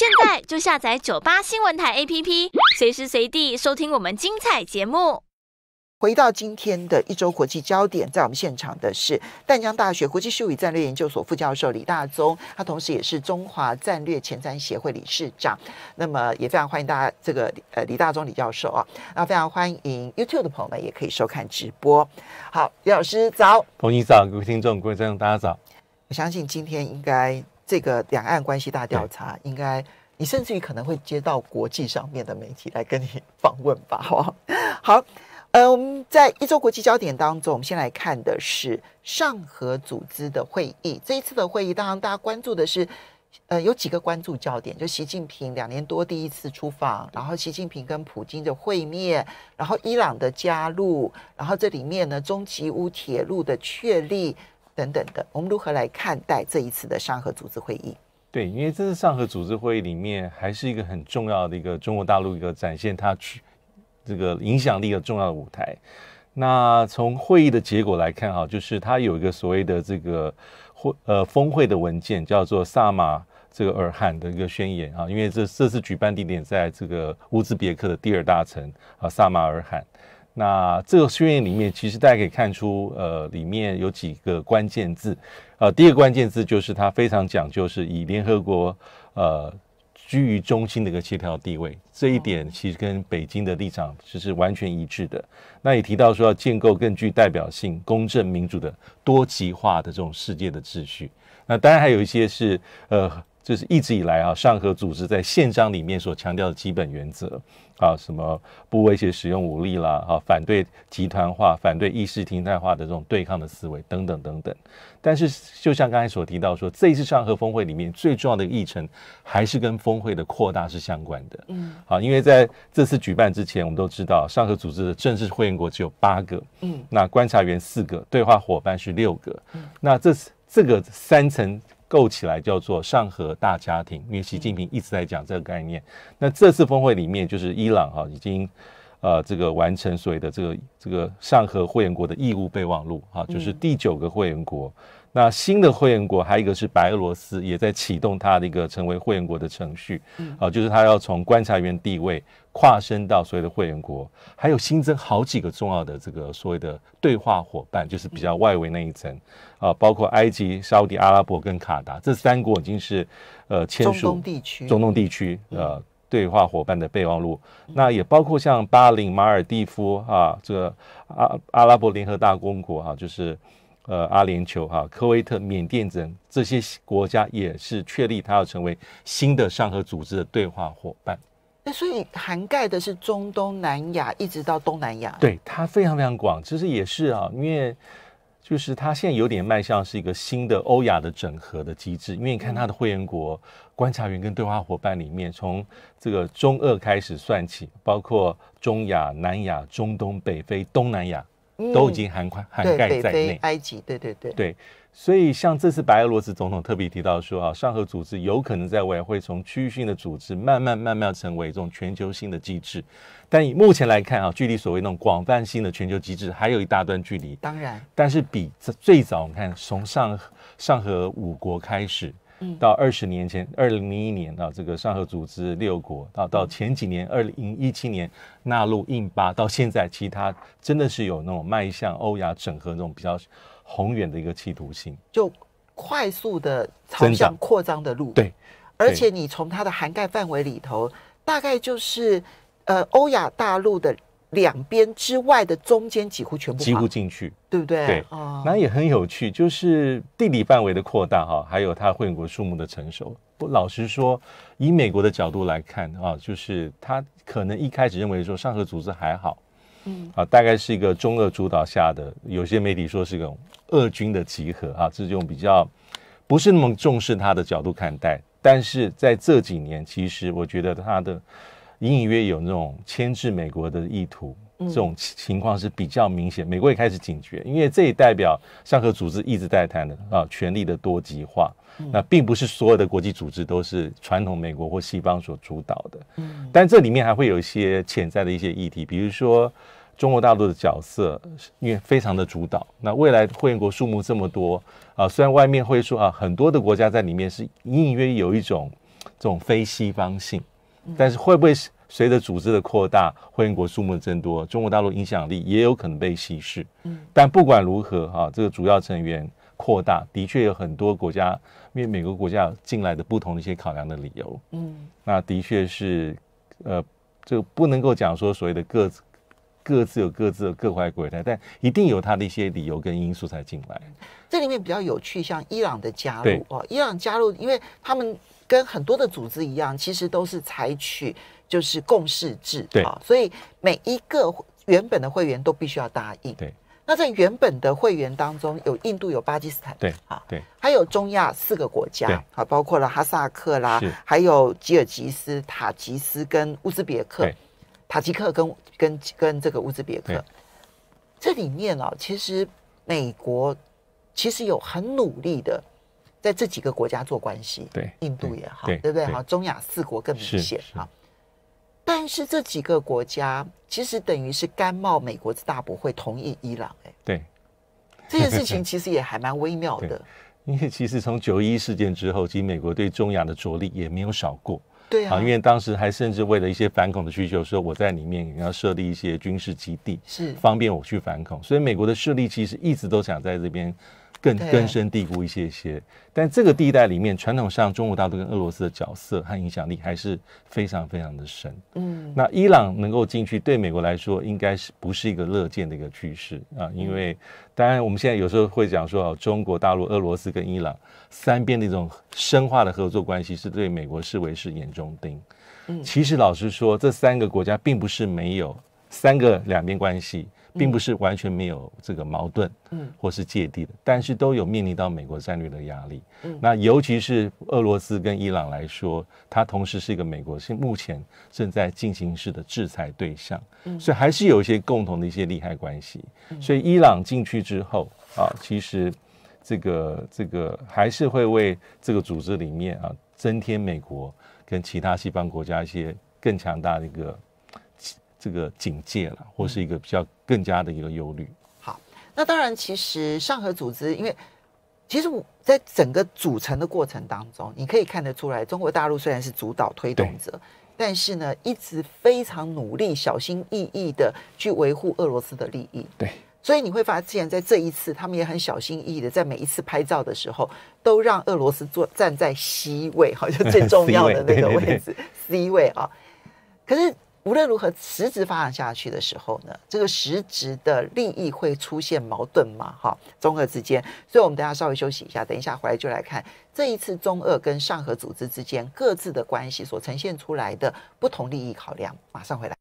现在就下载九八新闻台 APP，随时随地收听我们精彩节目。回到今天的一周国际焦点，在我们现场的是淡江大学国际事务战略研究所副教授李大宗，他同时也是中华战略前瞻协会理事长。那么也非常欢迎大家，这个呃李大宗李教授啊，那非常欢迎 YouTube 的朋友们也可以收看直播。好，李老师早，彭仪早，各位听众观众大家早。我相信今天应该。这个两岸关系大调查，应该你甚至于可能会接到国际上面的媒体来跟你访问吧，好不好？好，我们在一周国际焦点当中，我们先来看的是上合组织的会议。这一次的会议，当然大家关注的是，呃，有几个关注焦点，就习近平两年多第一次出访，然后习近平跟普京的会面，然后伊朗的加入，然后这里面呢，中吉乌铁路的确立。等等的，我们如何来看待这一次的上合组织会议？对，因为这次上合组织会议里面还是一个很重要的一个中国大陆一个展现它去这个影响力的重要的舞台。那从会议的结果来看，哈，就是它有一个所谓的这个会呃峰会的文件，叫做萨马这个尔罕的一个宣言啊。因为这这次举办地点在这个乌兹别克的第二大城啊萨马尔罕。那这个宣言里面，其实大家可以看出，呃，里面有几个关键字，呃，第一个关键字就是它非常讲究是以联合国呃居于中心的一个协调地位，这一点其实跟北京的立场其是完全一致的。那也提到说要建构更具代表性、公正民主的多极化的这种世界的秩序。那当然还有一些是呃。就是一直以来啊，上合组织在宪章里面所强调的基本原则啊，什么不威胁、使用武力啦，啊，反对集团化、反对意识形态化的这种对抗的思维等等等等。但是，就像刚才所提到说，这一次上合峰会里面最重要的议程，还是跟峰会的扩大是相关的。嗯，好，因为在这次举办之前，我们都知道上合组织的正式会员国只有八个，嗯，那观察员四个，对话伙伴是六个，那这次。这个三层。构起来叫做上合大家庭，因为习近平一直在讲这个概念。那这次峰会里面，就是伊朗哈已经呃这个完成所谓的这个这个上合会员国的义务备忘录哈，就是第九个会员国。那新的会员国还有一个是白俄罗斯，也在启动它的一个成为会员国的程序，啊，就是他要从观察员地位。跨升到所有的会员国，还有新增好几个重要的这个所谓的对话伙伴，就是比较外围那一层啊，包括埃及、沙地、阿拉伯跟卡达这三国已经是呃签署中东地区中东地区呃对话伙伴的备忘录。那也包括像巴林、马尔蒂夫啊，这个阿阿拉伯联合大公国啊，就是呃阿联酋哈、科威特、缅甸等这些国家也是确立它要成为新的上合组织的对话伙伴。那所以涵盖的是中东南亚一直到东南亚，对它非常非常广。其实也是啊，因为就是它现在有点迈向是一个新的欧亚的整合的机制。因为你看它的会员国、观察员跟对话伙伴里面，从这个中俄开始算起，包括中亚、南亚、中东北非、东南亚，都已经涵盖涵盖在内。埃及，对对对对。所以，像这次白俄罗斯总统特别提到说啊，上合组织有可能在未来会从区域性的组织慢慢慢慢成为这种全球性的机制。但以目前来看啊，距离所谓那种广泛性的全球机制还有一大段距离。当然，但是比最早我们看从上上合五国开始，嗯，到二十年前二零零一年啊，这个上合组织六国，到到前几年二零一七年纳入印巴，到现在其他真的是有那种迈向欧亚整合那种比较。宏远的一个企图性，就快速的朝向扩张的路。对，而且你从它的涵盖范围里头，大概就是呃欧亚大陆的两边之外的中间几乎全部几乎进去，对不对？对，哦、那也很有趣，就是地理范围的扩大哈，还有它会员国数目的成熟。不老实说，以美国的角度来看啊，就是他可能一开始认为说上合组织还好。嗯啊，大概是一个中俄主导下的，有些媒体说是一种俄军的集合啊，这种比较不是那么重视他的角度看待。但是在这几年，其实我觉得他的隐隐约有那种牵制美国的意图。这种情况是比较明显，美国也开始警觉，因为这也代表上合组织一直在谈的啊，权力的多极化。那并不是所有的国际组织都是传统美国或西方所主导的。但这里面还会有一些潜在的一些议题，比如说中国大陆的角色因为非常的主导。那未来会员国数目这么多啊，虽然外面会说啊，很多的国家在里面是隐隐约约有一种这种非西方性，但是会不会是？随着组织的扩大，会员国数目增多，中国大陆影响力也有可能被稀释。嗯，但不管如何，哈，这个主要成员扩大，的确有很多国家，因为每个国家进来的不同的一些考量的理由。嗯，那的确是，呃，这个不能够讲说所谓的各自各自有各自的各怀鬼胎，但一定有他的一些理由跟因素才进来。这里面比较有趣，像伊朗的加入哦，伊朗加入，因为他们。跟很多的组织一样，其实都是采取就是共识制啊，所以每一个原本的会员都必须要答应。对，那在原本的会员当中，有印度，有巴基斯坦，对啊，对，还有中亚四个国家啊，包括了哈萨克啦，还有吉尔吉斯、塔吉斯跟乌兹别克、塔吉克跟跟跟这个乌兹别克，这里面啊，其实美国其实有很努力的。在这几个国家做关系，对，印度也好，对不对？好，中亚四国更明显，哈。但是这几个国家其实等于是甘冒美国之大不会同意伊朗，哎，对，这件事情 其实也还蛮微妙的。因为其实从九一事件之后，其实美国对中亚的着力也没有少过，对啊。因为当时还甚至为了一些反恐的需求，说我在里面也要设立一些军事基地，是方便我去反恐。所以美国的势力其实一直都想在这边。更根深蒂固一些些，但这个地带里面，传统上中国大陆跟俄罗斯的角色和影响力还是非常非常的深。嗯，那伊朗能够进去，对美国来说，应该是不是一个乐见的一个趋势啊？因为当然我们现在有时候会讲说，中国大陆、俄罗斯跟伊朗三边的一种深化的合作关系，是对美国视为是眼中钉。其实老实说，这三个国家并不是没有三个两边关系。并不是完全没有这个矛盾，嗯，或是芥蒂的，但是都有面临到美国战略的压力，嗯，那尤其是俄罗斯跟伊朗来说，它同时是一个美国是目前正在进行式的制裁对象，嗯，所以还是有一些共同的一些利害关系，所以伊朗进去之后啊，其实这个这个还是会为这个组织里面啊增添美国跟其他西方国家一些更强大的一个。这个警戒了，或是一个比较更加的一个忧虑。好，那当然，其实上合组织，因为其实我在整个组成的过程当中，你可以看得出来，中国大陆虽然是主导推动者，但是呢，一直非常努力、小心翼翼的去维护俄罗斯的利益。对，所以你会发现，在这一次，他们也很小心翼翼的，在每一次拍照的时候，都让俄罗斯坐站在 C 位，好像最重要的那个位置 C 位啊。可是。无论如何，实质发展下去的时候呢，这个实质的利益会出现矛盾吗？哈，中俄之间，所以我们等下稍微休息一下，等一下回来就来看这一次中俄跟上合组织之间各自的关系所呈现出来的不同利益考量。马上回来。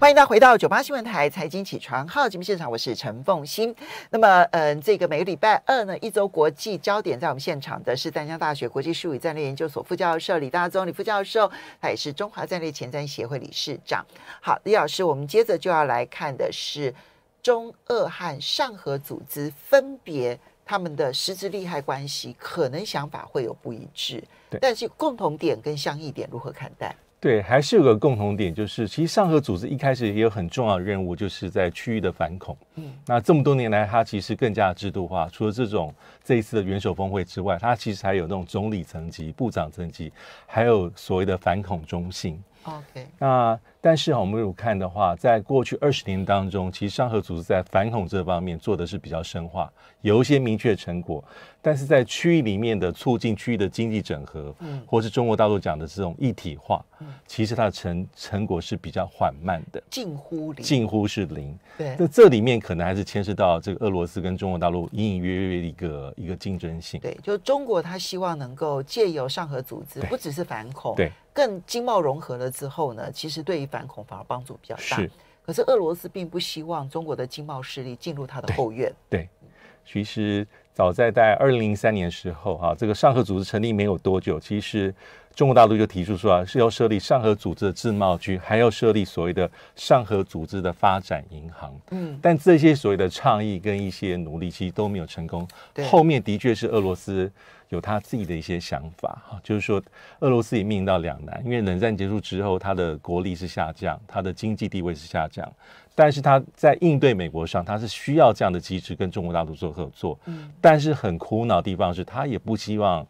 欢迎大家回到九八新闻台《财经起床号》节目现场，我是陈凤欣。那么，嗯，这个每个礼拜二呢，一周国际焦点，在我们现场的是淡江大学国际术语战略研究所副教授李大宗李副教授，他也是中华战略前瞻协会理事长。好，李老师，我们接着就要来看的是中俄和上合组织分别他们的实质利害关系，可能想法会有不一致，但是共同点跟相异点如何看待？对，还是有个共同点，就是其实上合组织一开始也有很重要的任务，就是在区域的反恐。嗯，那这么多年来，它其实更加制度化。除了这种这一次的元首峰会之外，它其实还有那种总理层级、部长层级，还有所谓的反恐中心。OK，那。但是我们如果看的话，在过去二十年当中，其实上合组织在反恐这方面做的是比较深化，有一些明确的成果。但是在区域里面的促进区域的经济整合，嗯，或是中国大陆讲的这种一体化，嗯，其实它的成成果是比较缓慢的，近乎零，近乎是零。对，那这里面可能还是牵涉到这个俄罗斯跟中国大陆隐隐约约一个一个竞争性。对，就中国，它希望能够借由上合组织，不只是反恐，对，更经贸融合了之后呢，其实对于反恐反而帮助比较大，是。可是俄罗斯并不希望中国的经贸势力进入他的后院。对，其实早在在二零零三年时候啊，这个上合组织成立没有多久，其实中国大陆就提出说啊，是要设立上合组织的自贸区，还要设立所谓的上合组织的发展银行。嗯，但这些所谓的倡议跟一些努力其实都没有成功。后面的确是俄罗斯。有他自己的一些想法哈，就是说俄罗斯也面临到两难，因为冷战结束之后，他的国力是下降，他的经济地位是下降，但是他在应对美国上，他是需要这样的机制跟中国大陆做合作，嗯，但是很苦恼的地方是他也不希望，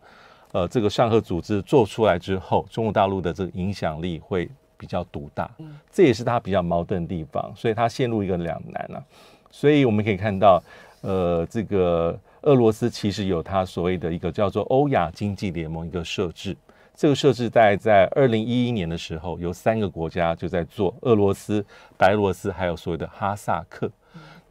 呃，这个上合组织做出来之后，中国大陆的这个影响力会比较独大，嗯，这也是他比较矛盾的地方，所以他陷入一个两难了，所以我们可以看到，呃，这个。俄罗斯其实有他所谓的一个叫做欧亚经济联盟一个设置，这个设置在在二零一一年的时候有三个国家就在做，俄罗斯、白俄罗斯还有所谓的哈萨克。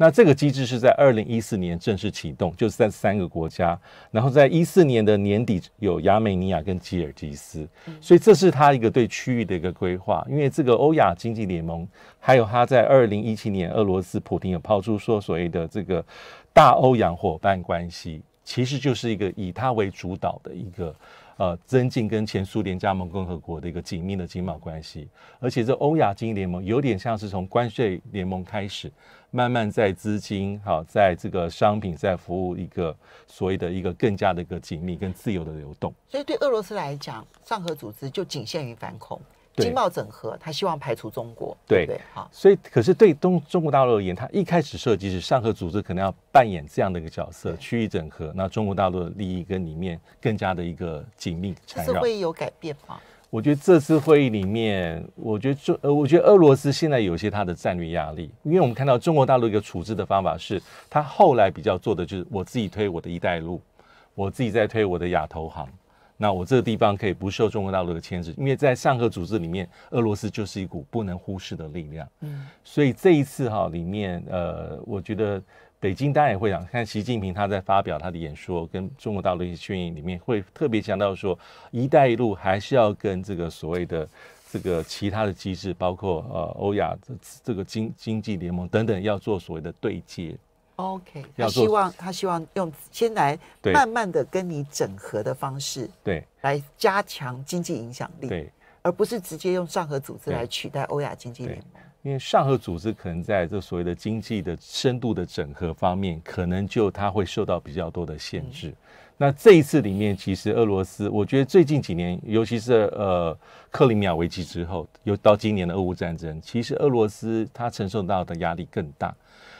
那这个机制是在二零一四年正式启动，就是在三个国家，然后在一四年的年底有亚美尼亚跟吉尔吉斯，所以这是他一个对区域的一个规划。因为这个欧亚经济联盟，还有他在二零一七年，俄罗斯普京有抛出说所谓的这个。大欧洋伙伴关系其实就是一个以它为主导的一个，呃，增进跟前苏联加盟共和国的一个紧密的经贸关系。而且这欧亚经济联盟有点像是从关税联盟开始，慢慢在资金、好在这个商品、在服务一个所谓的一个更加的一个紧密跟自由的流动。所以对俄罗斯来讲，上合组织就仅限于反恐。经贸整合，他希望排除中国，对，对好，所以可是对东中国大陆而言，他一开始设计是上合组织可能要扮演这样的一个角色，区域整合，那中国大陆的利益跟里面更加的一个紧密。这次会议有改变吗？我觉得这次会议里面，我觉得中，呃，我觉得俄罗斯现在有些他的战略压力，因为我们看到中国大陆一个处置的方法是，他后来比较做的就是我自己推我的一带一路，我自己在推我的亚投行。那我这个地方可以不受中国大陆的牵制，因为在上合组织里面，俄罗斯就是一股不能忽视的力量。嗯，所以这一次哈里面，呃，我觉得北京当然也会想看习近平他在发表他的演说，跟中国一些宣言里面会特别强调说，一带一路还是要跟这个所谓的这个其他的机制，包括呃欧亚这这个经经济联盟等等，要做所谓的对接。OK，他希望他希望用先来慢慢的跟你整合的方式，对，来加强经济影响力，对，而不是直接用上合组织来取代欧亚经济联盟。因为上合组织可能在这所谓的经济的深度的整合方面，可能就它会受到比较多的限制。那这一次里面，其实俄罗斯，我觉得最近几年，尤其是呃克里米亚危机之后，又到今年的俄乌战争，其实俄罗斯它承受到的压力更大。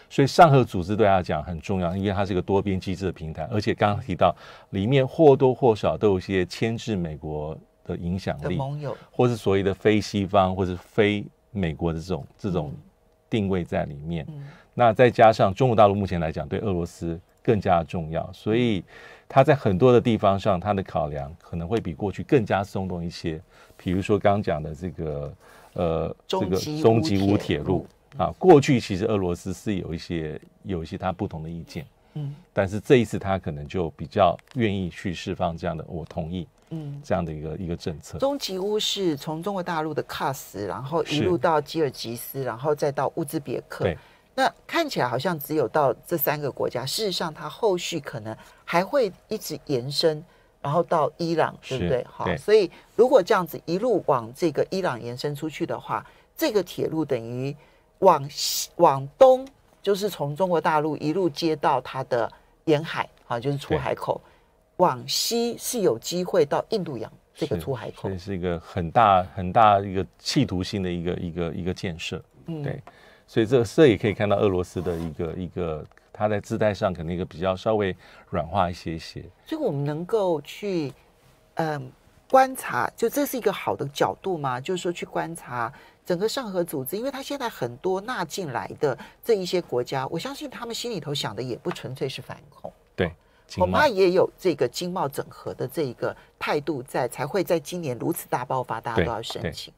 所以上合组织对他讲很重要，因为它是一个多边机制的平台，而且刚刚提到里面或多或少都有一些牵制美国的影响力，盟友，或是所谓的非西方或是非美国的这种这种定位在里面。那再加上中国大陆目前来讲对俄罗斯更加重要，所以他在很多的地方上他的考量可能会比过去更加松动一些。比如说刚刚讲的这个呃这个中吉乌铁路。啊，过去其实俄罗斯是有一些有一些他不同的意见，嗯，但是这一次他可能就比较愿意去释放这样的我同意，嗯，这样的一个一个政策。中吉乌是从中国大陆的喀什，然后一路到吉尔吉斯，然后再到乌兹别克，对，那看起来好像只有到这三个国家，事实上它后续可能还会一直延伸，然后到伊朗，对不对？好，所以如果这样子一路往这个伊朗延伸出去的话，这个铁路等于。往西往东，就是从中国大陆一路接到它的沿海啊，就是出海口。往西是有机会到印度洋这个出海口，所以是一个很大很大一个企图性的一个一个一个建设。对，所以这这也可以看到俄罗斯的一个一个，它在姿态上可能一个比较稍微软化一些些。所以我们能够去嗯观察，就这是一个好的角度嘛，就是说去观察。整个上合组织，因为他现在很多纳进来的这一些国家，我相信他们心里头想的也不纯粹是反恐，对，恐怕也有这个经贸整合的这一个态度在，才会在今年如此大爆发，大家都要申请。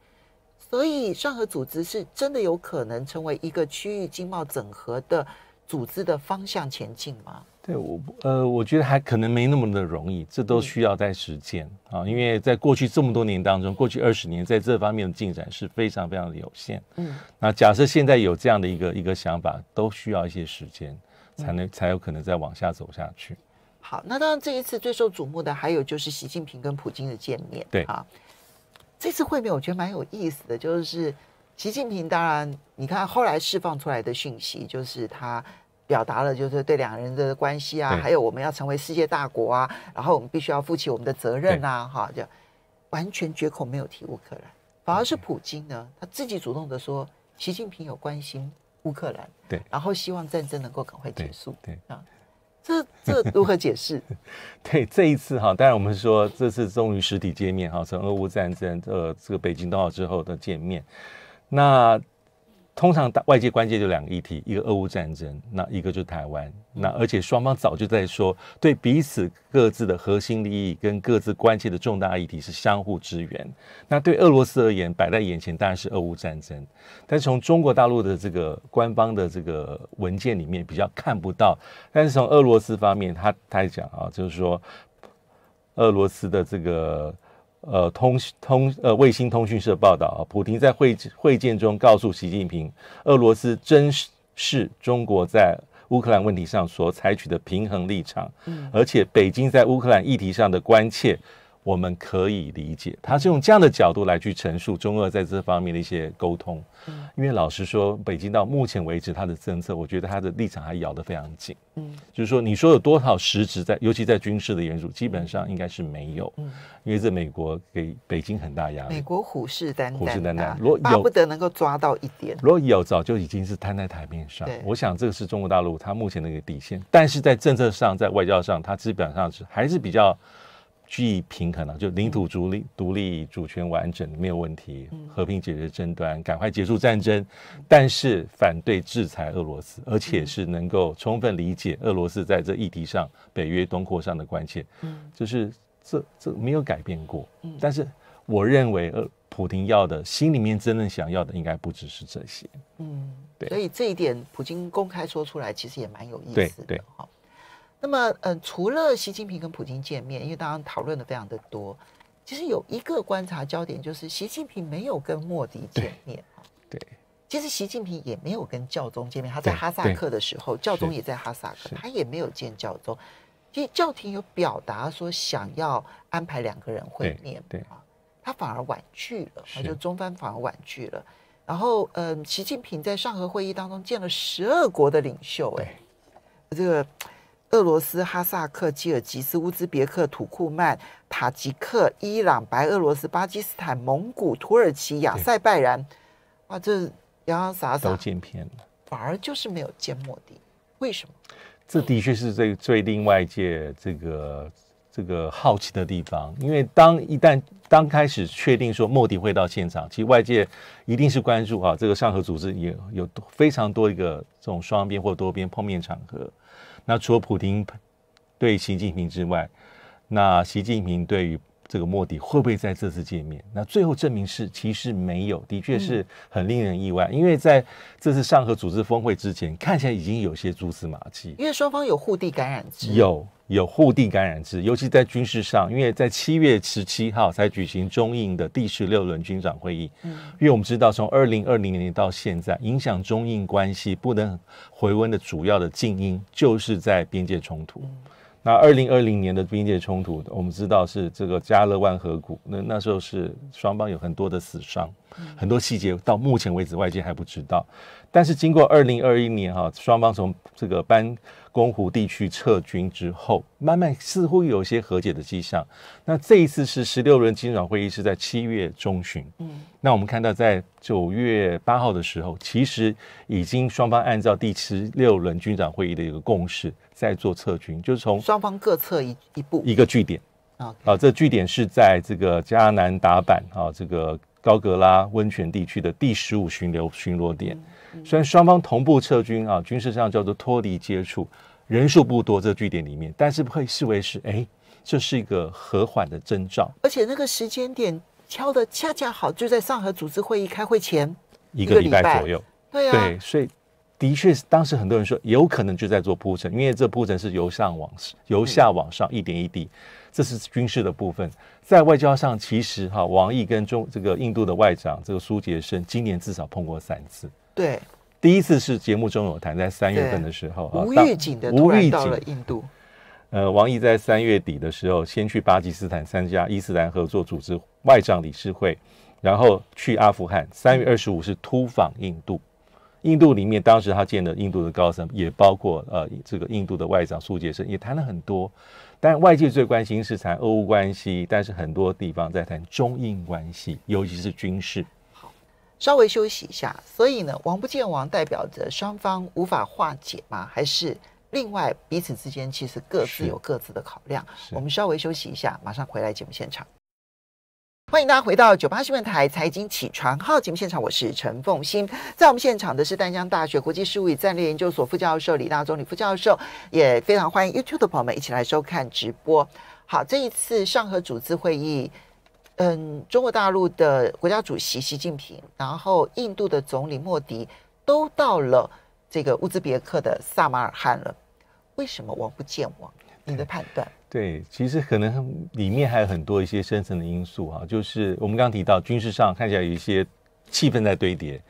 所以上合组织是真的有可能成为一个区域经贸整合的组织的方向前进吗？对我呃，我觉得还可能没那么的容易，这都需要在实践啊。因为在过去这么多年当中，过去二十年，在这方面的进展是非常非常的有限。嗯，那假设现在有这样的一个一个想法，都需要一些时间，才能才有可能再往下走下去。好，那当然这一次最受瞩目的还有就是习近平跟普京的见面。对啊，这次会面我觉得蛮有意思的，就是习近平当然你看后来释放出来的讯息，就是他。表达了就是对两个人的关系啊，还有我们要成为世界大国啊，然后我们必须要负起我们的责任啊，哈，就完全绝口没有提乌克兰，反而是普京呢，他自己主动的说，习近平有关心乌克兰，对，然后希望战争能够赶快结束，对，啊，这这如何解释？对，这一次哈，当然我们说这次终于实体见面哈，从俄乌战争呃这个北京冬奥之后的见面，那。通常大外界关键就两个议题，一个俄乌战争，那一个就是台湾。那而且双方早就在说，对彼此各自的核心利益跟各自关切的重大议题是相互支援。那对俄罗斯而言，摆在眼前当然是俄乌战争，但是从中国大陆的这个官方的这个文件里面比较看不到。但是从俄罗斯方面，他他讲啊，就是说俄罗斯的这个。呃，通通呃，卫星通讯社报道，普京在会会见中告诉习近平，俄罗斯真是中国在乌克兰问题上所采取的平衡立场，而且北京在乌克兰议题上的关切。我们可以理解，他是用这样的角度来去陈述中俄在这方面的一些沟通。嗯，因为老实说，北京到目前为止，他的政策，我觉得他的立场还咬得非常紧。嗯，就是说，你说有多少实质在，尤其在军事的援助，基本上应该是没有。嗯，因为在美国给北京很大压力，美国虎视眈眈，虎视眈眈。如果有，巴不得能够抓到一点。如果有，早就已经是摊在台面上。对，我想这个是中国大陆他目前的一个底线。但是在政策上，在外交上，他基本上是还是比较。巨平衡了，就领土主立独立主权完整没有问题，和平解决争端，赶快结束战争。但是反对制裁俄罗斯，而且是能够充分理解俄罗斯在这议题上、北约东扩上的关切。嗯，就是这这没有改变过。嗯，但是我认为，呃，普京要的心里面真正想要的，应该不只是这些。嗯，对。所以这一点，普京公开说出来，其实也蛮有意思。对对，好。那么，嗯，除了习近平跟普京见面，因为刚刚讨论的非常的多，其实有一个观察焦点就是，习近平没有跟莫迪见面对，其实习近平也没有跟教宗见面，他在哈萨克的时候，教宗也在哈萨克，他也没有见教宗。其实教廷有表达说想要安排两个人会面对啊、他反而婉拒了，就中方反而婉拒了。然后，嗯，习近平在上合会议当中见了十二国的领袖，哎，这个。俄罗斯、哈萨克、吉尔吉斯、乌兹别克、土库曼、塔吉克、伊朗、白俄罗斯、巴基斯坦、蒙古、土耳其、亚塞拜然，啊，这洋洋洒洒都见遍了，反而就是没有见莫迪，为什么？这的确是最最令外界这个这个好奇的地方，因为当一旦刚开始确定说莫迪会到现场，其实外界一定是关注啊，这个上合组织也有非常多一个这种双边或多边碰面场合。那除了普京对习近平之外，那习近平对于这个莫迪会不会在这次见面？那最后证明是其实没有，的确是很令人意外，因为在这次上合组织峰会之前，看起来已经有些蛛丝马迹，因为双方有互递感染机。有。有互地感染制，尤其在军事上，因为在七月十七号才举行中印的第十六轮军长会议。嗯，因为我们知道，从二零二零年到现在，影响中印关系不能回温的主要的静因，就是在边界冲突。那二零二零年的边界冲突，我们知道是这个加勒万河谷，那那时候是双方有很多的死伤，很多细节到目前为止外界还不知道。但是经过二零二一年哈，双方从这个班公湖地区撤军之后，慢慢似乎有些和解的迹象。那这一次是十六轮军长会议是在七月中旬。嗯，那我们看到在九月八号的时候，其实已经双方按照第十六轮军长会议的一个共识，在做撤军，就是从双方各撤一一步一个据点啊啊，这据点是在这个加南打板啊，这个。高格拉温泉地区的第十五巡流巡逻点，虽然双方同步撤军啊，军事上叫做脱离接触，人数不多，这据点里面，但是被视为是哎，这是一个和缓的征兆，而且那个时间点敲的恰恰好，就在上合组织会议开会前一个礼拜左右，对啊，对，所以的确是当时很多人说有可能就在做铺陈，因为这铺陈是由上往由下往上一点一滴。这是军事的部分，在外交上，其实哈，王毅跟中这个印度的外长这个苏杰生今年至少碰过三次。对，第一次是节目中有谈，在三月份的时候，无预警的突然到了印度。呃，王毅在三月底的时候先去巴基斯坦参加伊斯兰合作组织外长理事会，然后去阿富汗，三月二十五是突访印度。印度里面，当时他见的印度的高层也包括呃，这个印度的外长苏杰生也谈了很多。但外界最关心是谈俄乌关系，但是很多地方在谈中印关系，尤其是军事。好，稍微休息一下。所以呢，王不见王，代表着双方无法化解吗？还是另外彼此之间其实各自有各自的考量？我们稍微休息一下，马上回来节目现场。欢迎大家回到九八新闻台财经起床号节目现场，我是陈凤欣。在我们现场的是淡江大学国际事务与战略研究所副教授李大中，李副教授也非常欢迎 YouTube 的朋友们一起来收看直播。好，这一次上合组织会议，嗯，中国大陆的国家主席习近平，然后印度的总理莫迪都到了这个乌兹别克的撒马尔罕了，为什么王不见王？你的判断？对，其实可能里面还有很多一些深层的因素啊，就是我们刚刚提到军事上看起来有一些气氛在堆叠。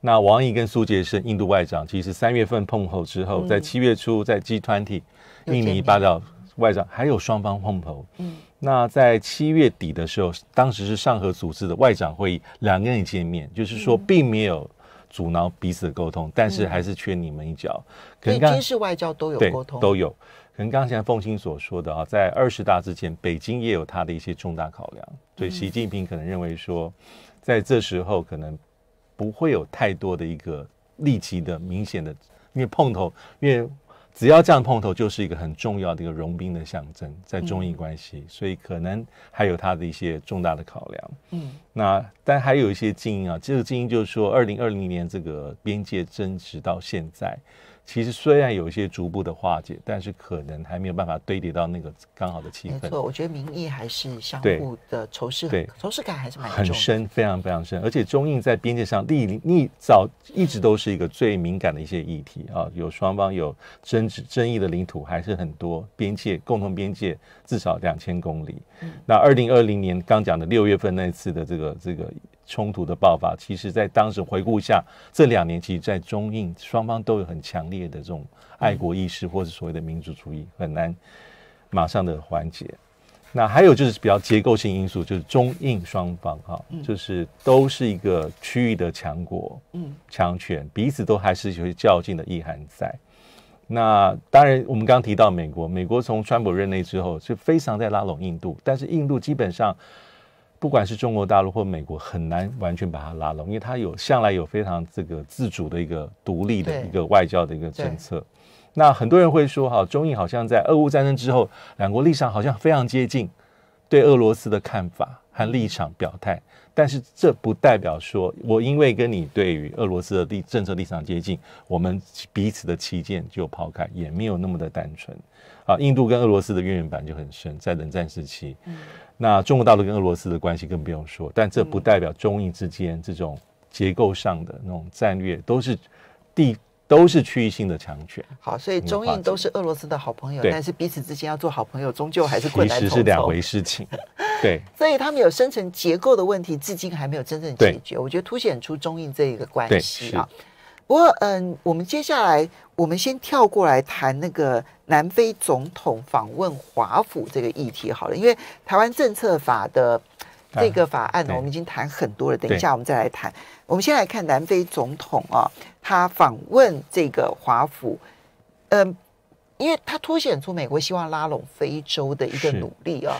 那王毅跟苏杰生，印度外长，其实三月份碰头之后，在七月初在 G20，印尼巴厘岛外长还有双方碰头。嗯。那在七月底的时候，当时是上合组织的外长会议，两个人见面，就是说并没有阻挠彼此的沟通，但是还是缺你们一脚。可能军事外交都有沟通，都有。跟刚才凤青所说的啊，在二十大之前，北京也有他的一些重大考量。对，习近平可能认为说，在这时候可能不会有太多的一个立即的明显的，因为碰头，因为只要这样碰头就是一个很重要的一个融冰的象征，在中印关系，所以可能还有他的一些重大的考量。嗯，那但还有一些精英啊，这个精英就是说，二零二零年这个边界争执到现在。其实虽然有一些逐步的化解，但是可能还没有办法堆叠到那个刚好的气氛。没错，我觉得民意还是相互的仇视，仇视感还是蛮重。很深，非常非常深。而且中印在边界上，历历早一直都是一个最敏感的一些议题啊，有双方有争执、争议的领土还是很多，边界共同边界至少两千公里。那二零二零年刚讲的六月份那次的这个这个。冲突的爆发，其实在当时回顾一下，这两年其实在中印双方都有很强烈的这种爱国意识，或者所谓的民族主义，很难马上的缓解。那还有就是比较结构性因素，就是中印双方哈，就是都是一个区域的强国，强权，彼此都还是有些较劲的意涵在。那当然，我们刚提到美国，美国从川普任内之后是非常在拉拢印度，但是印度基本上。不管是中国大陆或美国，很难完全把它拉拢，因为它有向来有非常这个自主的一个独立的一个外交的一个政策。那很多人会说，哈，中印好像在俄乌战争之后，两国立场好像非常接近，对俄罗斯的看法。看立场表态，但是这不代表说，我因为跟你对于俄罗斯的立政策立场接近，我们彼此的旗舰就抛开，也没有那么的单纯。啊，印度跟俄罗斯的渊源版就很深，在冷战时期，那中国大陆跟俄罗斯的关系更不用说，但这不代表中印之间这种结构上的那种战略都是地。都是区域性的强权。好，所以中印都是俄罗斯的好朋友，但是彼此之间要做好朋友，终究还是会来投。其实是两回事情，对。所以他们有深层结构的问题，至今还没有真正解决。我觉得凸显出中印这一个关系啊。不过，嗯，我们接下来我们先跳过来谈那个南非总统访问华府这个议题好了，因为台湾政策法的。这个法案呢，我们已经谈很多了。等一下我们再来谈。我们先来看南非总统啊，他访问这个华府，嗯，因为他凸显出美国希望拉拢非洲的一个努力啊。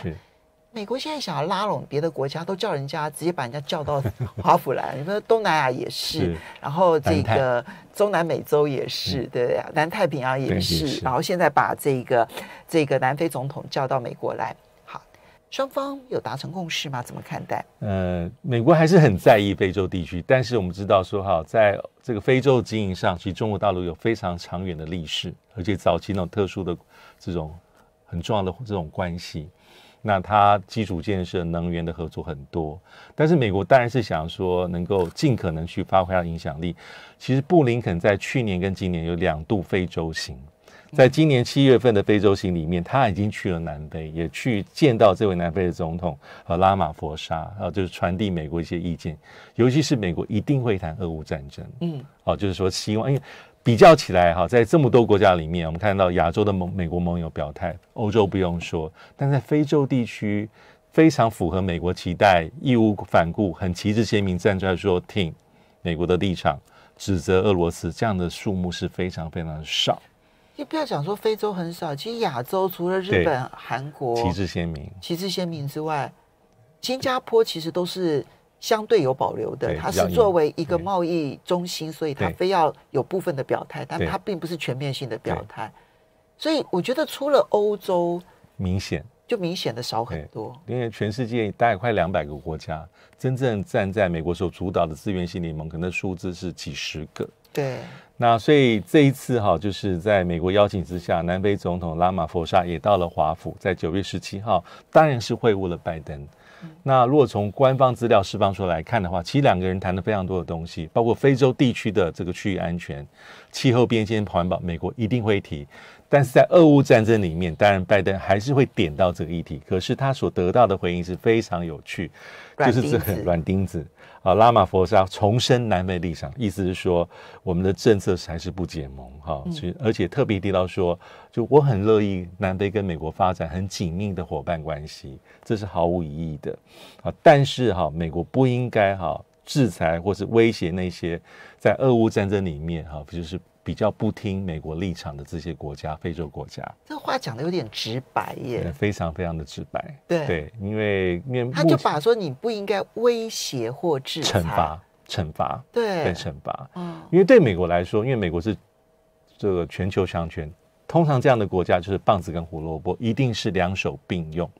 美国现在想要拉拢别的国家，都叫人家直接把人家叫到华府来。你 说东南亚也是，然后这个中南美洲也是，对不对？南太平洋也是，然后现在把这个这个南非总统叫到美国来。双方有达成共识吗？怎么看待？呃，美国还是很在意非洲地区，但是我们知道说哈，在这个非洲经营上，其实中国大陆有非常长远的历史，而且早期那种特殊的这种很重要的这种关系，那它基础建设、能源的合作很多。但是美国当然是想说能够尽可能去发挥它的影响力。其实布林肯在去年跟今年有两度非洲行。在今年七月份的非洲行里面，他已经去了南非，也去见到这位南非的总统和拉马佛沙，然后就是传递美国一些意见，尤其是美国一定会谈俄乌战争，嗯，哦，就是说希望，因为比较起来哈，在这么多国家里面，我们看到亚洲的盟美国盟友表态，欧洲不用说，但在非洲地区，非常符合美国期待，义无反顾，很旗帜鲜明站出来说听美国的立场，指责俄罗斯这样的数目是非常非常少。你不要讲说非洲很少，其实亚洲除了日本、韩国旗帜鲜明、旗帜鲜明之外，新加坡其实都是相对有保留的。它是作为一个贸易中心，所以它非要有部分的表态，但它并不是全面性的表态。所以我觉得除了欧洲，明显就明显的少很多，因为全世界大概快两百个国家，真正站在美国所主导的资源性联盟，可能数字是几十个。对。那所以这一次哈，就是在美国邀请之下，南非总统拉马佛萨也到了华府，在九月十七号，当然是会晤了拜登。那如果从官方资料释放出来看的话，其实两个人谈的非常多的东西，包括非洲地区的这个区域安全、气候变迁、环保，美国一定会提。但是在俄乌战争里面，当然拜登还是会点到这个议题，可是他所得到的回应是非常有趣，就是这个软钉子。啊，拉玛佛沙重申南美立场，意思是说我们的政策还是不结盟，哈，其、以而且特别提到说，就我很乐意南非跟美国发展很紧密的伙伴关系，这是毫无疑义的，啊，但是哈，美国不应该哈制裁或是威胁那些在俄乌战争里面，哈，不就是。比较不听美国立场的这些国家，非洲国家，这话讲的有点直白耶，非常非常的直白，对对，因为面他就把说你不应该威胁或制裁，惩罚惩罚，对，跟惩罚，嗯，因为对美国来说，因为美国是这个全球强权，通常这样的国家就是棒子跟胡萝卜，一定是两手并用，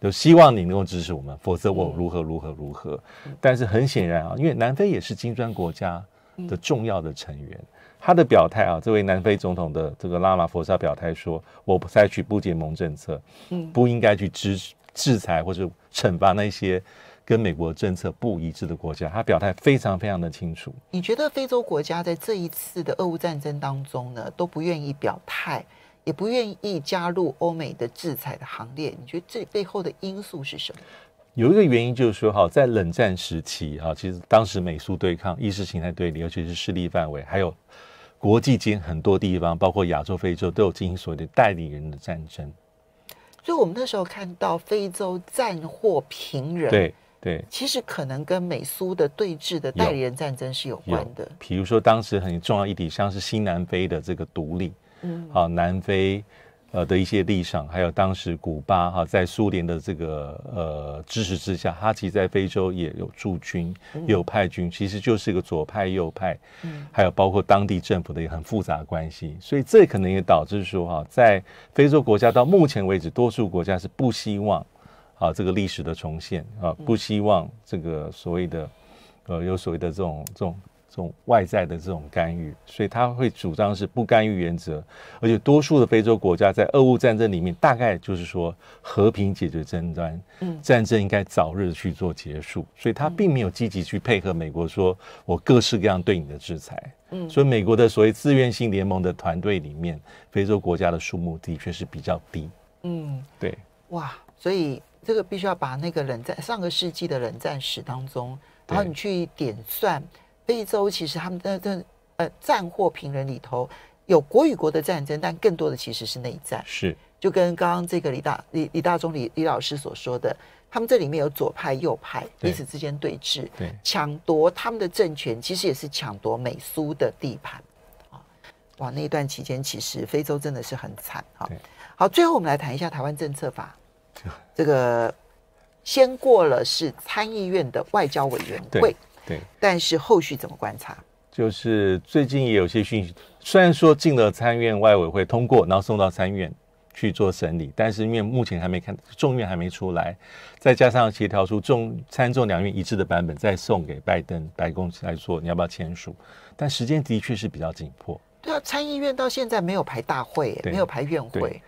就希望你能够支持我们，否则我如何如何如何。但是很显然啊，因为南非也是金砖国家。的重要的成员，他的表态啊，这位南非总统的这个拉马佛萨表态说，我不采取不结盟政策，嗯，不应该去制制裁或者惩罚那些跟美国政策不一致的国家。他表态非常非常的清楚。你觉得非洲国家在这一次的俄乌战争当中呢，都不愿意表态，也不愿意加入欧美的制裁的行列？你觉得这背后的因素是什么？有一个原因就是说，哈，在冷战时期，哈，其实当时美苏对抗，意识形态对立，尤其是势力范围，还有国际间很多地方，包括亚洲、非洲，都有进行所谓的代理人的战争。所以，我们那时候看到非洲战祸频仍，对对，其实可能跟美苏的对峙的代理人战争是有关的。比如说当时很重要一点，像是新南非的这个独立，嗯，好，南非。呃的一些立场，还有当时古巴哈在苏联的这个呃支持之下，哈其在非洲也有驻军，也有派军，其实就是一个左派右派，嗯，还有包括当地政府的一个很复杂关系，所以这可能也导致说哈，在非洲国家到目前为止，多数国家是不希望啊这个历史的重现啊，不希望这个所谓的呃有所谓的这种这种。这种外在的这种干预，所以他会主张是不干预原则，而且多数的非洲国家在俄乌战争里面，大概就是说和平解决争端，嗯，战争应该早日去做结束，所以他并没有积极去配合美国，说我各式各样对你的制裁，嗯，所以美国的所谓自愿性联盟的团队里面，非洲国家的数目的确是比较低，嗯，对，哇，所以这个必须要把那个冷战上个世纪的冷战史当中，然后你去点算。非洲其实他们的的呃战祸平人里头有国与国的战争，但更多的其实是内战。是就跟刚刚这个李大李李大中李李老师所说的，他们这里面有左派右派彼此之间对峙，对抢夺他们的政权，其实也是抢夺美苏的地盘。哇，那一段期间，其实非洲真的是很惨。哈。好，最后我们来谈一下台湾政策法。这个先过了是参议院的外交委员会。对，但是后续怎么观察？就是最近也有些讯息，虽然说进了参院外委会通过，然后送到参院去做审理，但是因为目前还没看众院还没出来，再加上协调出众参众两院一致的版本，再送给拜登白宫来做，你要不要签署？但时间的确是比较紧迫。对啊，参议院到现在没有排大会，没有排院会，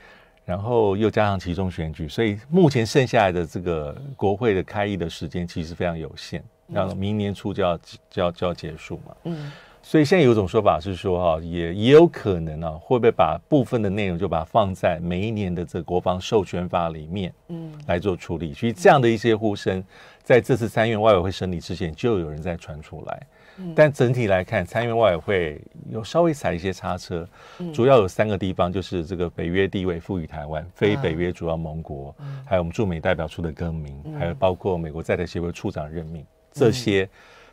然后又加上其中选举，所以目前剩下来的这个国会的开议的时间其实非常有限。后明年初就要就要就要结束嘛，嗯，所以现在有一种说法是说，哈，也也有可能啊，会不会把部分的内容就把它放在每一年的这国防授权法里面，嗯，来做处理？所以这样的一些呼声，在这次参院外委会审理之前就有人在传出来，但整体来看，参院外委会有稍微踩一些差车，主要有三个地方，就是这个北约地位赋予台湾非北约主要盟国，还有我们驻美代表处的更名，还有包括美国在台协会处长任命。这些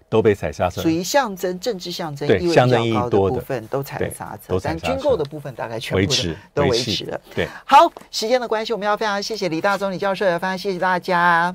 都被踩刹车，属于象征，政治象征，对象征意义多的部分都踩了刹车，但军购的部分大概全部都维持了。对，好，时间的关系，我们要非常谢谢李大中李教授，也非常谢谢大家。